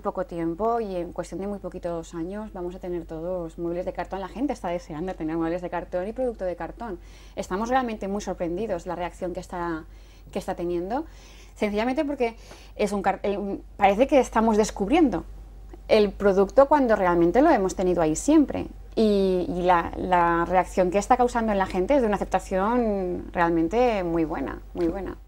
poco tiempo y en cuestión de muy poquitos años vamos a tener todos muebles de cartón. La gente está deseando tener muebles de cartón y producto de cartón. Estamos realmente muy sorprendidos la reacción que está, que está teniendo, sencillamente porque es un, eh, parece que estamos descubriendo el producto cuando realmente lo hemos tenido ahí siempre. Y, la, la reacción que está causando en la gente es de una aceptación realmente muy buena, muy buena.